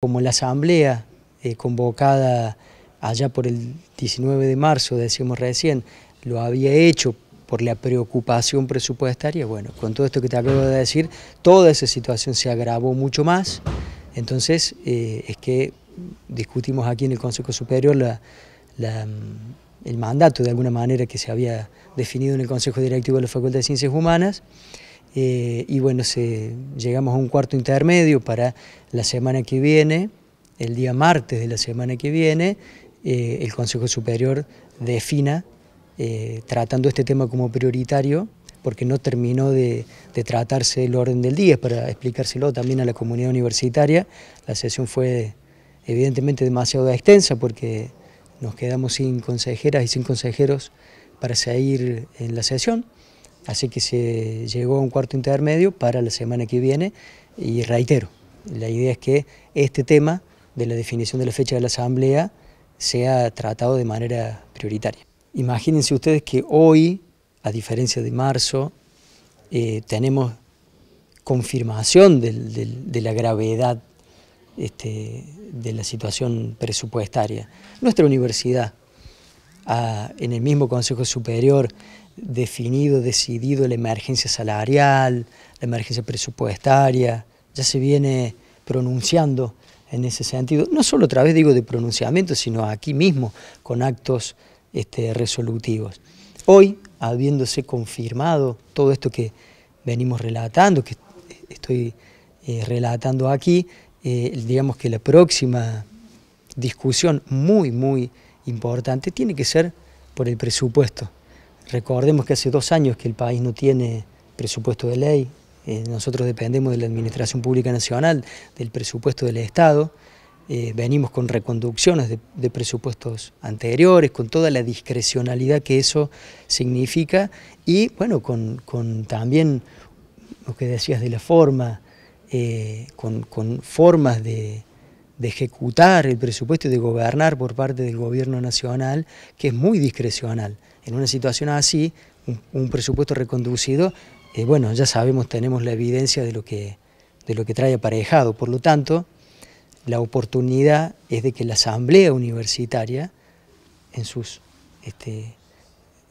Como la asamblea eh, convocada allá por el 19 de marzo, decimos recién, lo había hecho por la preocupación presupuestaria, bueno, con todo esto que te acabo de decir, toda esa situación se agravó mucho más, entonces eh, es que discutimos aquí en el Consejo Superior mm, el mandato de alguna manera que se había definido en el Consejo Directivo de la Facultad de Ciencias Humanas, eh, y bueno, llegamos a un cuarto intermedio para la semana que viene, el día martes de la semana que viene, eh, el Consejo Superior defina, eh, tratando este tema como prioritario, porque no terminó de, de, tratarse el orden del día, para explicárselo también a la comunidad universitaria. La sesión fue evidentemente demasiado extensa porque nos quedamos sin consejeras y sin consejeros para seguir en la sesión. Así que se llegó a un cuarto intermedio para la semana que viene y reitero, la idea es que este tema de la definición de la fecha de la asamblea sea tratado de manera prioritaria. Imagínense ustedes que hoy, a diferencia de marzo, eh, tenemos confirmación de la gravedad este, de la situación presupuestaria. Nuestra universidad, en el mismo Consejo Superior, definido, decidido la emergencia salarial, la emergencia presupuestaria, ya se viene pronunciando en ese sentido, no solo a través, digo, de pronunciamiento, sino aquí mismo, con actos este, resolutivos. Hoy, habiéndose confirmado todo esto que venimos relatando, que estoy eh, relatando aquí, eh, digamos que la próxima discusión muy, muy importante tiene que ser por el presupuesto. Recordemos que hace dos años que el país no tiene presupuesto de ley, eh, nosotros dependemos de la Administración Pública Nacional, del presupuesto del Estado, eh, venimos con reconducciones de, presupuestos anteriores, con toda la discrecionalidad que eso significa y bueno, con, también lo que decías de la forma, eh, con, formas de, de ejecutar el presupuesto y de gobernar por parte del gobierno nacional, que es muy discrecional en una situación así, un, presupuesto reconducido, eh, bueno, ya sabemos, tenemos la evidencia de lo, que, de lo que trae aparejado. Por lo tanto, la oportunidad es de que la asamblea universitaria, en sus este,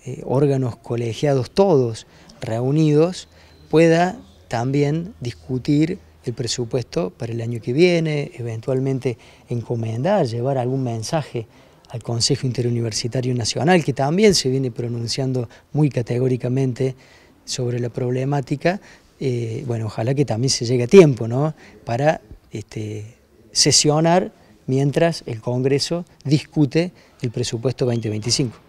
eh, órganos colegiados todos reunidos, pueda también discutir el presupuesto para el año que viene, eventualmente encomendar, llevar algún mensaje al Consejo Interuniversitario Nacional, que también se viene pronunciando muy categóricamente sobre la problemática, eh, bueno, ojalá que también se llegue a tiempo, ¿no? Para este, sesionar mientras el Congreso discute el presupuesto 2025.